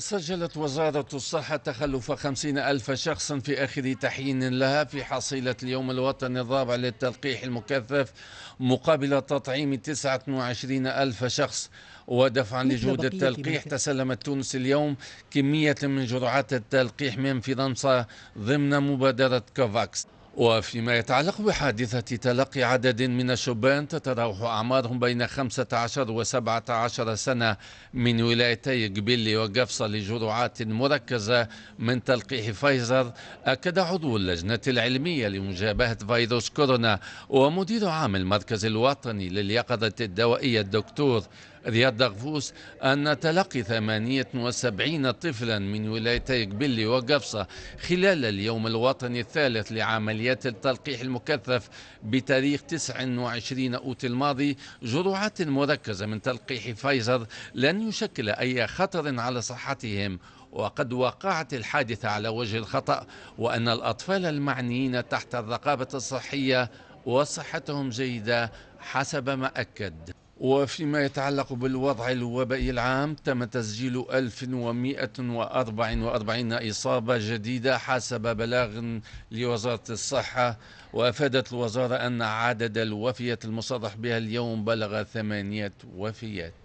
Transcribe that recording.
سجلت وزارة الصحة تخلف خمسين ألف شخص في آخر تحيين لها في حصيلة اليوم الوطني الرابع للتلقيح المكثف مقابل تطعيم تسعة وعشرين ألف شخص ودفعا لجهود التلقيح تسلمت تونس اليوم كمية من جرعات التلقيح من فرنسا ضمن مبادرة كوفاكس وفيما يتعلق بحادثة تلقي عدد من الشبان تتراوح أعمارهم بين 15 و 17 سنة من ولايتي قبيلي وقفصة لجرعات مركزة من تلقيح فايزر أكد عضو اللجنة العلمية لمجابهة فيروس كورونا ومدير عام المركز الوطني لليقظة الدوائية الدكتور رياض دغفوس أن تلقي 78 طفلا من ولايتي قبلي وقفصة خلال اليوم الوطني الثالث لعمليات التلقيح المكثف بتاريخ 29 أوت الماضي جرعات مركزة من تلقيح فايزر لن يشكل أي خطر على صحتهم وقد وقعت الحادثة على وجه الخطأ وأن الأطفال المعنيين تحت الرقابة الصحية وصحتهم جيدة حسب ما أكد وفيما يتعلق بالوضع الوبائي العام تم تسجيل 1144 إصابة جديدة حسب بلاغ لوزارة الصحة وأفادت الوزارة أن عدد الوفيات المصرح بها اليوم بلغ ثمانية وفيات